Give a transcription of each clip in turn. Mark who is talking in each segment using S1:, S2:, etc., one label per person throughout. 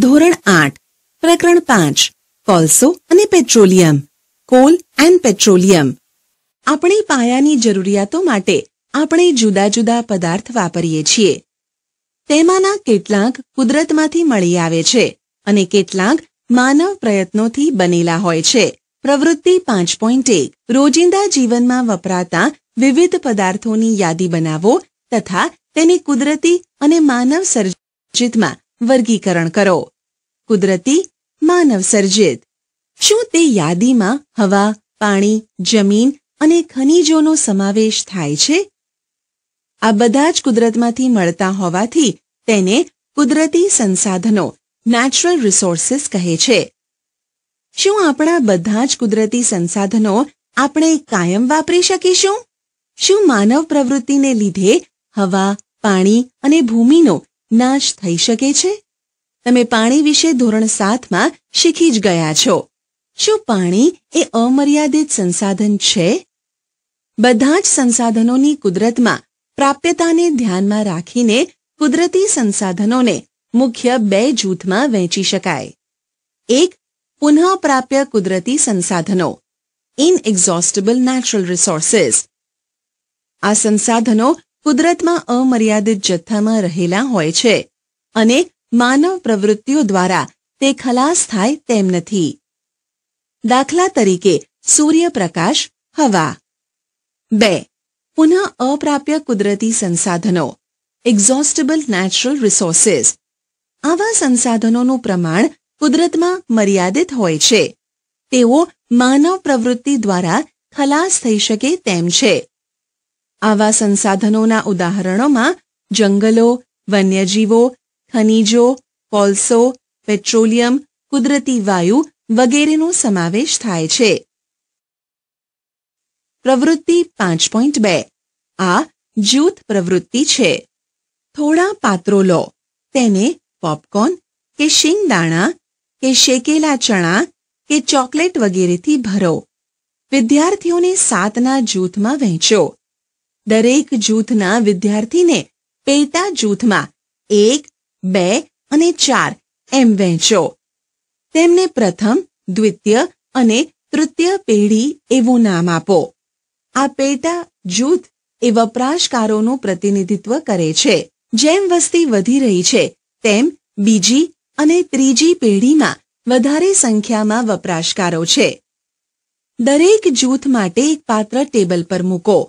S1: ધોરણ આઠ પ્રકરણ પાંચ કોલસો અને પેટ્રોલિયમ કોલ એન્ડ પેટ્રોલિયમ આપણે પાયાની જરૂરિયાતો માટે આપણે જુદા જુદા પદાર્થ વાપરીએ છીએ તેમાંના કેટલાક કુદરતમાંથી મળી આવે છે અને કેટલાક માનવ પ્રયત્નોથી બનેલા હોય છે પ્રવૃત્તિ પાંચ પોઈન્ટ એક રોજિંદા જીવનમાં વપરાતા વિવિધ પદાર્થોની યાદી બનાવો તથા તેને કુદરતી અને માનવ સર્જિતમાં વર્ગીકરણ કરો કુદરતી માનવ સર્જિત શું તે યાદીમાં હવા પાણી જમીન અને ખનિજોનો સમાવેશ થાય છે આ બધા જ કુદરતમાંથી મળતા હોવાથી તેને કુદરતી સંસાધનો નેચરલ રિસોર્સિસ કહે છે શું આપણા બધા જ કુદરતી સંસાધનો આપણે કાયમ વાપરી શકીશું શું માનવ પ્રવૃત્તિને લીધે હવા પાણી અને ભૂમિનો નાશ થઈ શકે છે તમે પાણી વિશે ધોરણ સાતમાં શીખી જ ગયા છો શું પાણી એ અમર્યાદિત સંસાધન છે બધા જ સંસાધનોની કુદરતમાં પ્રાપ્યતાને ધ્યાનમાં રાખીને કુદરતી સંસાધનોને મુખ્ય બે જૂથમાં વહેંચી શકાય એક પુનઃપ્રાપ્ય કુદરતી સંસાધનો ઇનએક્ઝોસ્ટેબલ નેચરલ રિસોર્સિસ આ સંસાધનો કુદરતમાં અમર્યાદિત જથ્થામાં રહેલા હોય છે અને માનવ પ્રવૃત્તિઓ દ્વારા તે ખલાસ થાય તેમ નથી દાખલા તરીકે સૂર્યપ્રકાશ હવા બે પુનઃ અપ્રાપ્ય કુદરતી સંસાધનો એક્ઝોસ્ટેબલ નેચરલ રિસોર્સિસ આવા સંસાધનોનું પ્રમાણ કુદરતમાં મર્યાદિત હોય છે તેઓ માનવ પ્રવૃત્તિ દ્વારા ખલાસ થઈ શકે તેમ છે આવા સંસાધનોના ઉદાહરણોમાં જંગલો વન્યજીવો ખનિજો કોલસો પેટ્રોલિયમ કુદરતી વાયુ વગેરેનો સમાવેશ થાય છે પ્રવૃત્તિ પાંચ પોઈન્ટ બે આ જૂથ પ્રવૃત્તિ છે થોડા પાત્રો લો તેને પોપકોર્ન કે શિંગદાણા કે શેકેલા ચણા કે ચોકલેટ વગેરેથી ભરો વિદ્યાર્થીઓને સાતના જૂથમાં વહેંચો દરેક જૂથના વિદ્યાર્થીને પેટા જૂથમાં એક બે અને ચાર એમ વહેંચો તેમને પ્રથમ દ્વિતીય અને તૃતીય પેઢી એવું નામ આપો આ પેટા જૂથ એ વપરાશકારોનું પ્રતિનિધિત્વ કરે છે જેમ વસ્તી વધી રહી છે તેમ બીજી અને ત્રીજી પેઢીમાં વધારે સંખ્યામાં વપરાશકારો છે દરેક જૂથ માટે એક પાત્ર ટેબલ પર મૂકો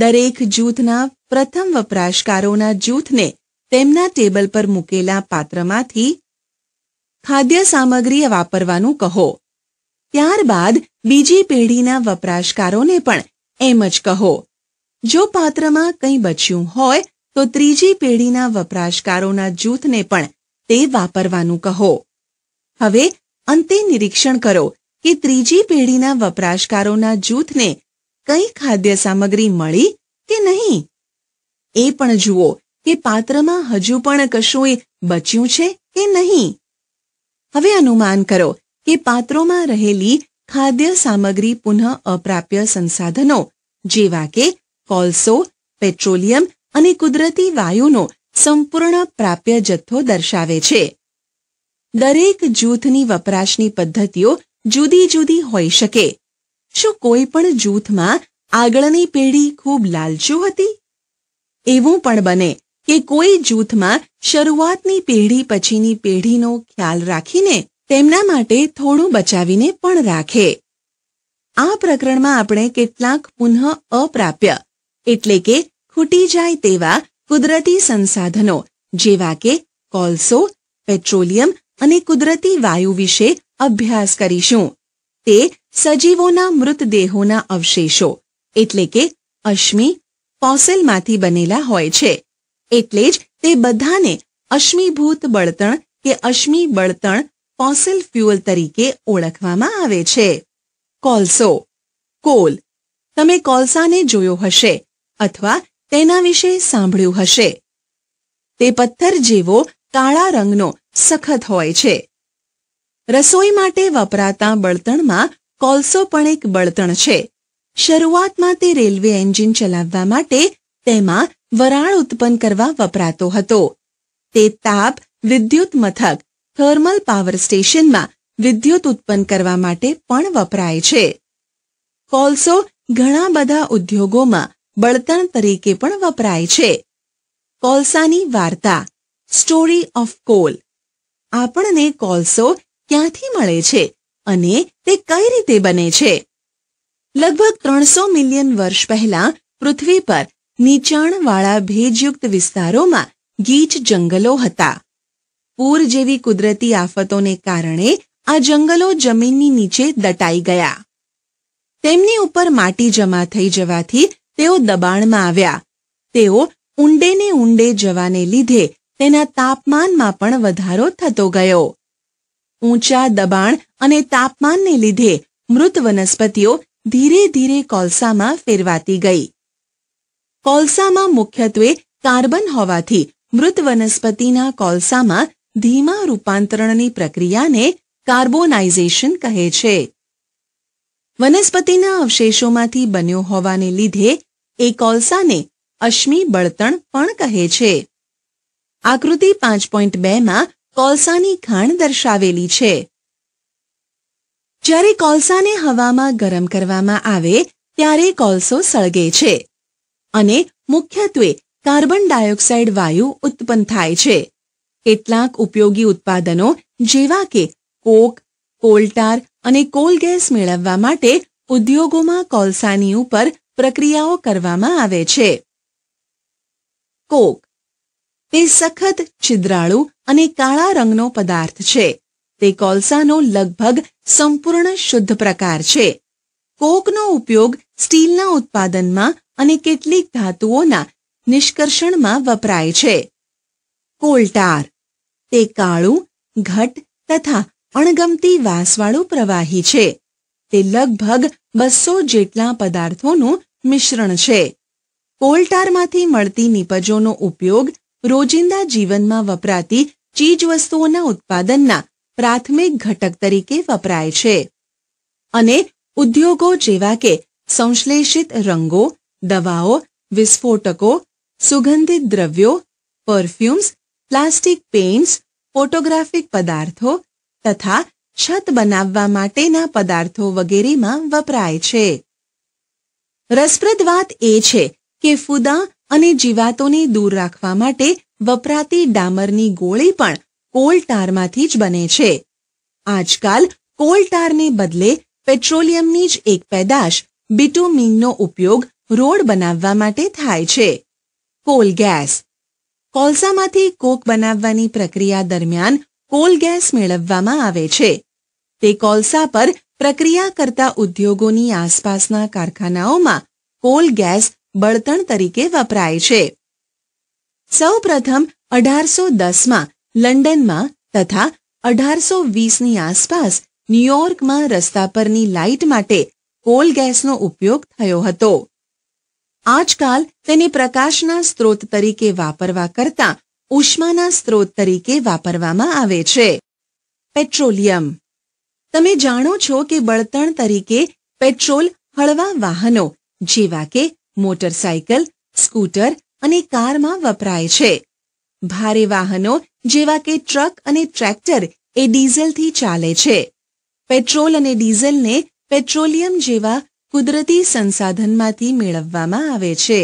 S1: દરેક જૂથના પ્રથમ વપરાશકારોના જૂથને તેમના ટેબલ પર મૂકેલા પાત્રમાંથી ખાદ્ય સામગ્રી વાપરવાનું કહો ત્યારબાદ બીજી પેઢીના વપરાશકારોને પણ એમ જ કહો જો પાત્રમાં કંઈ બચ્યું હોય તો ત્રીજી પેઢીના વપરાશકારોના જૂથને પણ તે વાપરવાનું કહો હવે અંતે નિરીક્ષણ કરો કે ત્રીજી પેઢીના વપરાશકારોના જૂથને કઈ ખાદ્ય સામગ્રી મળી કે નહીં એ પણ જુઓ કે પાત્રમાં હજુ પણ કશું બચ્યું છે કે નહીં હવે અનુમાન કરો કે પાત્રોમાં રહેલી ખાદ્ય સામગ્રી પુનઃ અપ્રાપ્ય સંસાધનો જેવા કે કોલસો પેટ્રોલિયમ અને કુદરતી વાયુનો સંપૂર્ણ પ્રાપ્ય જથ્થો દર્શાવે છે દરેક જૂથની વપરાશની પદ્ધતિઓ જુદી જુદી હોઈ શકે શું કોઈ પણ જૂથમાં આગળની પેઢી ખૂબ લાલચુ હતી એવું પણ બને કે કોઈ જૂથમાં શરૂઆતની પેઢી પછીની પેઢીનો ખ્યાલ રાખીને તેમના માટે થોડું બચાવીને પણ રાખે આ પ્રકરણમાં આપણે કેટલાક પુનઃ અપ્રાપ્ય એટલે કે ખૂટી જાય તેવા કુદરતી સંસાધનો જેવા કે કોલસો પેટ્રોલિયમ અને કુદરતી વાયુ વિશે અભ્યાસ કરીશું તે સજીવોના મૃતદેહોના અવશેષો એટલે કે અશ્મિ ફોસિલમાંથી બનેલા હોય છે એટલે જ તે બધાને અશ્મિભૂત બળતણ કે અશ્મિ બળતણ ફોસેલ ફ્યુઅલ તરીકે ઓળખવામાં આવે છે કોલસો કોલ તમે કોલસાને જોયો હશે અથવા તેના વિશે સાંભળ્યું હશે તે પથ્થર જેવો કાળા રંગનો સખત હોય છે રસોઈ માટે વપરાતા બળતણમાં કોલસો પણ એક બળતણ છે શરૂઆતમાં તે રેલવે એન્જિન ચલાવવા માટે તેમાં વરાળ ઉત્પન્ન કરવા વપરાતો હતો તે તાપ વિદ્યુત મથક થર્મલ પાવર સ્ટેશનમાં વિદ્યુત ઉત્પન્ન કરવા માટે પણ વપરાય છે કોલસો ઘણા બધા ઉદ્યોગોમાં બળતણ તરીકે પણ વપરાય છે કોલસાની વાર્તા સ્ટોરી ઓફ કોલ આપણને કોલસો ક્યાંથી મળે છે અને તે કઈ રીતે બને છે લગભગ ત્રણસો મિલિયન વર્ષ પહેલા પૃથ્વી પર નીચાણવાળા ભેજયુક્ત વિસ્તારોમાં ગીચ જંગલો હતા પૂર જેવી કુદરતી આફતોને કારણે આ જંગલો જમીનની નીચે દટાઈ ગયા તેમની ઉપર માટી જમા થઈ જવાથી તેઓ દબાણમાં આવ્યા તેઓ ઊંડે ને ઊંડે જવાને લીધે તેના તાપમાનમાં પણ વધારો થતો ગયો ઊંચા દબાણ અને તાપમાનને લીધે મૃત વનસ્પતિઓ ધીરે ધીરે કોલસામાં ફેરવાતી ગઈ કોલસામાં મુખ્યત્વે કાર્બન હોવાથી મૃત વનસ્પતિના કોલસામાં ધીમા રૂપાંતરણની પ્રક્રિયાને કાર્બોનાઇઝેશન કહે છે વનસ્પતિના અવશેષોમાંથી બન્યો હોવાને લીધે એ કોલસાને અશ્મિ બળતણ પણ કહે છે આકૃતિ પાંચ પોઈન્ટ બેમાં કોલસાની ખાણ દર્શાવેલી છે જ્યારે કોલસાને હવામાં ગરમ કરવામાં આવે ત્યારે કોલસો સળગે છે અને મુખ્યત્વે કાર્બન ડાયોક્સાઇડ વાયુ ઉત્પન્ન થાય છે કેટલાક ઉપયોગી ઉત્પાદનો જેવા કે કોક કોલટાર અને કોલ ગેસ મેળવવા માટે ઉદ્યોગોમાં કોલસાની ઉપર પ્રક્રિયાઓ કરવામાં આવે છે કોક તે સખત છિદ્રાળુ અને કાળા રંગનો પદાર્થ છે તે કોલસાનો લગભગ સંપૂર્ણ શુદ્ધ પ્રકાર છે કોકનો ઉપયોગ સ્ટીલના ઉત્પાદનમાં અને કેટલીક ધાતુઓના નિષ્કર્ષણમાં વપરાય છે કોલટાર તે કાળું ઘટ તથા અણગમતી વાસવાળું પ્રવાહી છે તે લગભગ બસો જેટલા પદાર્થોનું મિશ્રણ છે કોલ્ટારમાંથી મળતી નીપજોનો ઉપયોગ રોજિંદા જીવનમાં વપરાતી ચીજવસ્તુઓના ઉત્પાદનના પ્રાથમિક ઘટક તરીકે વપરાય છે અને ઉદ્યોગો જેવા કે સંશ્લેષિત રંગો દવાઓ વિસ્ફોટકો સુગંધિત દ્રવ્યો પરફ્યુમ્સ પ્લાસ્ટિક પેઇન્ટ્સ ફોટોગ્રાફિક પદાર્થો તથા છત બનાવવા માટેના પદાર્થો વગેરેમાં વપરાય છે રસપ્રદ વાત એ છે કે ફુદા અને જીવાતોને દૂર રાખવા માટે વપરાતી ડામરની ગોળી પણ કોલટારમાંથી જ બને છે આજકાલ કોલટારને બદલે પેટ્રોલિયમની જ એક પેદાશ બિટુમીનનો ઉપયોગ રોડ બનાવવા માટે થાય છે કોલ ગેસ કોલસામાંથી કોક બનાવવાની પ્રક્રિયા દરમિયાન કોલ ગેસ મેળવવામાં આવે છે તે કોલસા પર પ્રક્રિયા કરતા ઉદ્યોગોની આસપાસના કારખાનાઓમાં કોલ ગેસ બળતણ તરીકે વપરાય છે સૌ પ્રથમ અઢારસો દસમાં લંડનમાં તથા અઢારસો વીસની આસપાસ ન્યુયોર્કમાં રસ્તા પરની લાઇટ માટે કોલ ગેસનો ઉપયોગ થયો હતો આજકાલ તેને પ્રકાશના સ્ત્રોત તરીકે વાપરવા કરતા ઉષ્માના સ્ત્રોત તરીકે વાપરવામાં આવે છે પેટ્રોલિયમ તમે જાણો છો કે બળતણ તરીકે પેટ્રોલ હળવા વાહનો જેવા કે મોટરસાયકલ સ્કૂટર અને કારમાં વપરાય છે ભારે વાહનો જેવા કે ટ્રક અને ટ્રેક્ટર એ ડીઝલથી ચાલે છે પેટ્રોલ અને ડીઝલને પેટ્રોલિયમ જેવા કુદરતી સંસાધનમાંથી મેળવવામાં આવે છે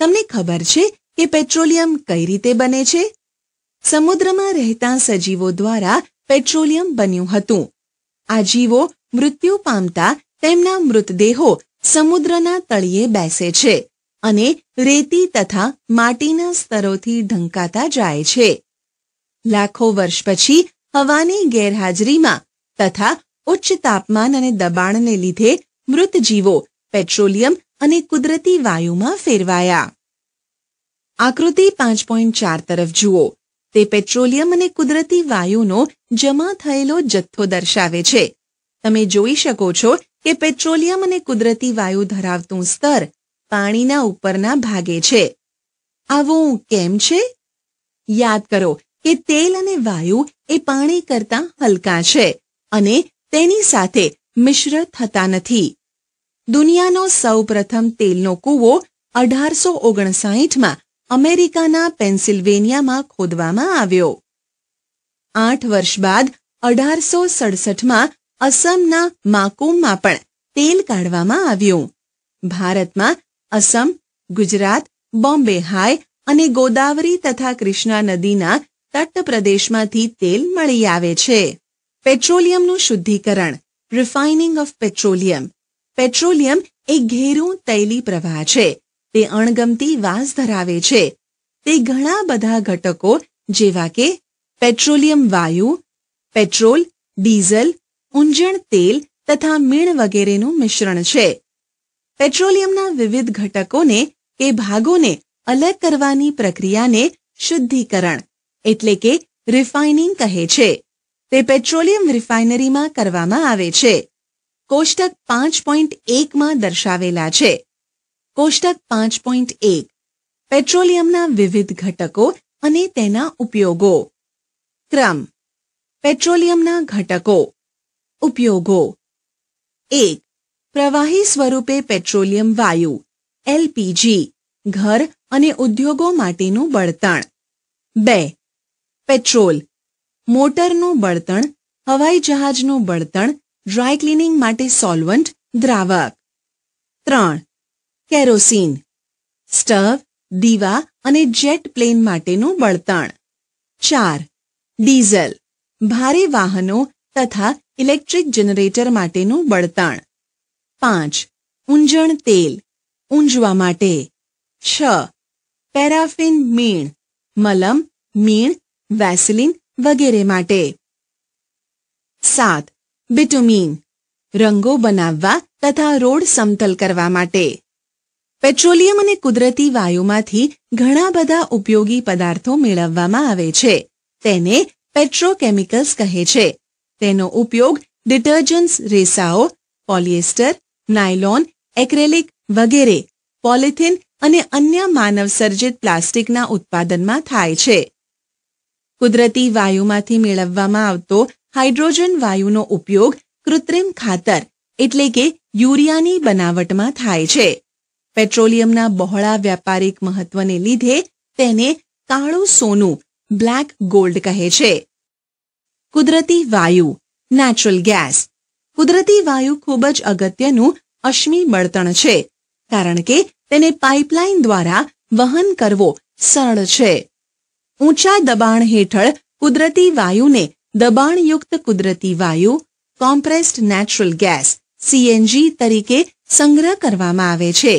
S1: તમને ખબર છે કે પેટ્રોલિયમ કઈ રીતે બને છે સમુદ્રમાં રહેતા સજીવો દ્વારા પેટ્રોલિયમ બન્યું હતું આ જીવો મૃત્યુ પામતા તેમના મૃતદેહો સમુદ્રના તળિયે બેસે છે અને રેતી તથા માટીના સ્તરોથી ઢંકાતા જાય છે લાખો વર્ષ પછી હવાની ગેરહાજરીમાં તથા ઉચ્ચ તાપમાન અને દબાણને લીધે મૃત જીવો પેટ્રોલિયમ અને કુદરતી વાયુમાં ફેરવાયા આકૃતિ પાંચ પોઈન્ટ ચાર તરફ જુઓ તે પેટ્રોલિયમ અને કુદરતી વાયુનો જમા થયેલો જથ્થો દર્શાવે છે તમે જોઈ શકો છો કે પેટ્રોલિયમ અને કુદરતી વાયુ ધરાવતું સ્તર પાણીના ઉપરના ભાગે છે આવું કેમ છે યાદ કરો કે તેલ અને વાયુ એ પાણી કરતાં હલકા છે અને તેની સાથે મિશ્ર થતા નથી દુનિયાનો સૌપ્રથમ તેલનો કૂવો અઢારસો ઓગણસાઠમાં અમેરિકાના પેન્સિલ્વેનિયામાં ખોદવામાં આવ્યો આઠ વર્ષ બાદ અઢારસો સડસઠમાં અસમના માકુમમાં પણ તેલ કાઢવામાં આવ્યું ભારતમાં અસમ ગુજરાત બોમ્બે હાય અને ગોદાવરી તથા કૃષ્ણા નદીના તટ પ્રદેશમાંથી તેલ મળી આવે છે પેટ્રોલિયમનું શુદ્ધિકરણ રિફાઇનિંગ ઓફ પેટ્રોલિયમ પેટ્રોલિયમ એ ઘેરું તૈલી પ્રવાહ છે તે અણગમતી વાસ ધરાવે છે તે ઘણા બધા ઘટકો જેવા કે પેટ્રોલિયમ વાયુ પેટ્રોલ ડીઝલ ઊંજણ તેલ તથા મીણ વગેરેનું મિશ્રણ છે પેટ્રોલિયમના વિવિધ ઘટકોને કે ભાગોને અલગ કરવાની પ્રક્રિયાને શુદ્ધિકરણ એટલે કે રિફાઇનિંગ કહે છે તે પેટ્રોલિયમ રિફાઇનરીમાં કરવામાં આવે છે કોષ્ટક પાંચ પોઈન્ટ એકમાં દર્શાવેલા છે કોષ્ટક પાંચ પોઈન્ટ એક પેટ્રોલિયમના વિવિધ ઘટકો અને તેના ઉપયોગો ક્રમ પેટ્રોલિયમના ઘટકો ઉપયોગો એક પ્રવાહી સ્વરૂપે પેટ્રોલિયમ વાયુ એલપીજી ઘર અને ઉદ્યોગો માટેનું બળતણ બે પેટ્રોલ મોટરનું બળતણ હવાઈ જહાજનું બળતણ ડ્રાય ક્લિનિંગ માટે સોલ્વન્ટ દ્રાવક ત્રણ કેરોસીન સ્ટવ દીવા અને જેટ પ્લેન માટેનું બળતણ ચાર ડીઝલ ભારે વાહનો તથા ઇલેક્ટ્રિક જનરેટર માટેનું બળતણ પાંચ ઊંજણ તેલ ઊંજવા માટે છ પેરાફિન મીણ મલમ મીણ વેસિલિન વગેરે માટે સાત બિટુમીન રંગો બનાવવા તથા રોડ સમતલ કરવા માટે પેટ્રોલિયમ અને કુદરતી વાયુમાંથી ઘણા બધા ઉપયોગી પદાર્થો મેળવવામાં આવે છે તેને પેટ્રોકેમિકલ્સ કહે છે તેનો ઉપયોગ ડિટર્જન્ટ્સ રેસાઓ પોલિએસ્ટર નાયલોન એક્રેલિક વગેરે પોલિથિન અને અન્ય માનવ સર્જિત પ્લાસ્ટિકના ઉત્પાદનમાં થાય છે કુદરતી વાયુમાંથી મેળવવામાં આવતો હાઇડ્રોજન વાયુનો ઉપયોગ કૃત્રિમ ખાતર એટલે કે યુરિયાની બનાવટમાં થાય છે પેટ્રોલિયમના બહોળા વ્યાપારિક મહત્વને લીધે તેને કાળું સોનું બ્લેક ગોલ્ડ કહે છે કુદરતી વાયુ નેચરલ ગેસ કુદરતી વાયુ ખૂબ જ અગત્યનું અશ્મિ બળતણ છે કારણ કે તેને પાઇપલાઇન દ્વારા વહન કરવો સરળ છે ઊંચા દબાણ હેઠળ કુદરતી વાયુને દબાણયુક્ત કુદરતી વાયુ કોમ્પ્રેસ્ડ નેચરલ ગેસ સીએનજી તરીકે સંગ્રહ કરવામાં આવે છે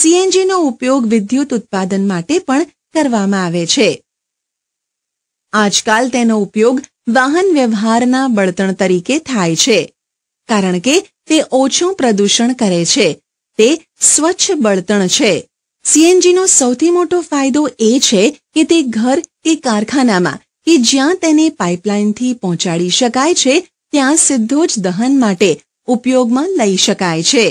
S1: સીએનજીનો ઉપયોગ વિદ્યુત ઉત્પાદન માટે પણ કરવામાં આવે છે આજકાલ તેનો ઉપયોગ વાહન વ્યવહારના બળતણ તરીકે થાય છે કારણ કે તે ઓછું પ્રદૂષણ કરે છે તે સ્વચ્છ બળતણ છે સીએનજીનો સૌથી મોટો ફાયદો એ છે કે તે ઘર કે કારખાનામાં કે જ્યાં તેને પાઇપલાઇનથી પહોંચાડી શકાય છે ત્યાં સીધો જ દહન માટે ઉપયોગમાં લઈ શકાય છે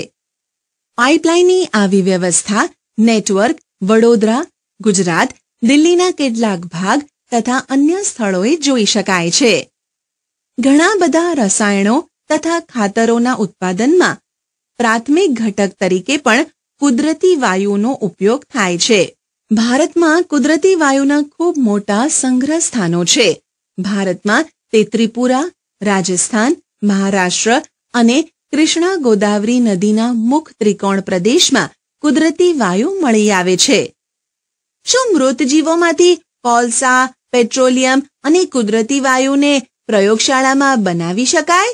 S1: પાઇપલાઇનની આવી વ્યવસ્થા નેટવર્ક વડોદરા ગુજરાત દિલ્હીના કેટલાક ભાગ તથા અન્ય સ્થળોએ જોઈ શકાય છે ઘણા બધા રસાયણો તથા ખાતરોના ઉત્પાદનમાં પ્રાથમિક ઘટક તરીકે પણ કુદરતી વાયુનો ઉપયોગ થાય છે ભારતમાં કુદરતી વાયુના ખૂબ મોટા સંગ્રહ સ્થાનો છે ભારતમાં તે ત્રિપુરા રાજસ્થાન મહારાષ્ટ્ર અને કૃષ્ણા ગોદાવરી નદીના મુખ ત્રિકોણ પ્રદેશમાં કુદરતી વાયુ મળી આવે છે શું મૃતજીવોમાંથી કોલસા પેટ્રોલિયમ અને કુદરતી વાયુને પ્રયોગશાળામાં બનાવી શકાય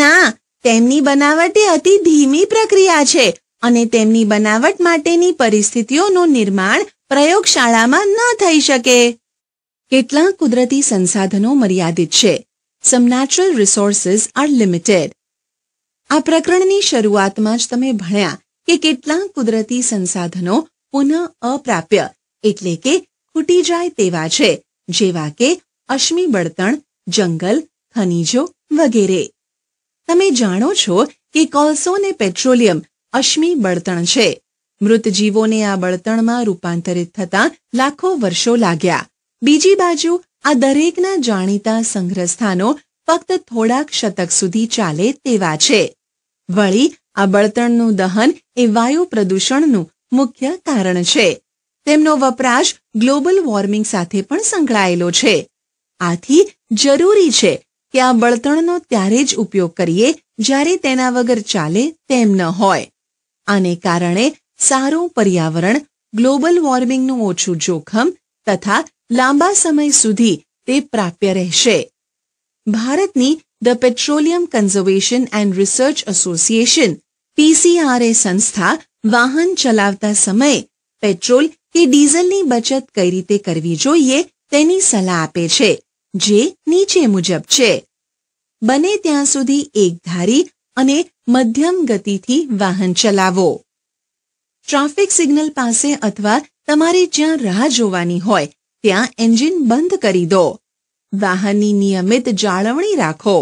S1: ના તેમની બનાવટ એ અતિ ધીમી પ્રક્રિયા છે અને તેમની બનાવટ માટેની પરિસ્થિતિઓનું નિર્માણ પ્રયોગશાળામાં ન થઈ શકે કેટલાક કુદરતી સંસાધનો મર્યાદિત છે some natural resources are limited આ પ્રકરણની શરૂઆતમાં જ તમે ભણ્યા કે કેટલાક કુદરતી સંસાધનો પુનઃ અપ્રાપ્ય એટલે કે ખૂટી જાય તેવા છે જેવા કે અશ્મિ બળતણ જંગલ ખનીજો વગેરે તમે જાણો છો કે કોલસો ને પેટ્રોલિયમ અશ્મિ બળતણ છે મૃતજીવોને આ બળતણમાં રૂપાંતરિત થતા લાખો વર્ષો લાગ્યા બીજી બાજુ આ દરેકના જાણીતા સંગ્રહસ્થાનો ફક્ત થોડાક શતક સુધી ચાલે તેવા છે વળી આ બળતણનું દહન એ વાયુ પ્રદૂષણનું મુખ્ય કારણ છે તેમનો વપરાશ ગ્લોબલ વોર્મિંગ સાથે પણ સંકળાયેલો છે આથી જરૂરી છે કે આ બળતણનો ત્યારે જ ઉપયોગ કરીએ જ્યારે તેના વગર ચાલે તેમ ન હોય આને કારણે સારું પર્યાવરણ ગ્લોબલ વોર્મિંગનું ઓછું જોખમ તથા લાંબા સમય સુધી તે પ્રાપ્ય રહેશે ભારતની the Petroleum Conservation and Research Association PCRA સંસ્થા વાહન ચલાવતા સમયે પેટ્રોલ કે ડીઝલની બચત કઈ રીતે કરવી જોઈએ તેની સલાહ આપે છે જે નીચે મુજબ છે બને ત્યાં સુધી એકધારી અને મધ્યમ ગતિથી વાહન ચલાવો ટ્રાફિક સિગ્નલ પાસે અથવા તમારે જ્યાં રાહ જોવાની હોય ત્યાં એન્જિન બંધ કરી દો વાહનની નિયમિત જાળવણી રાખો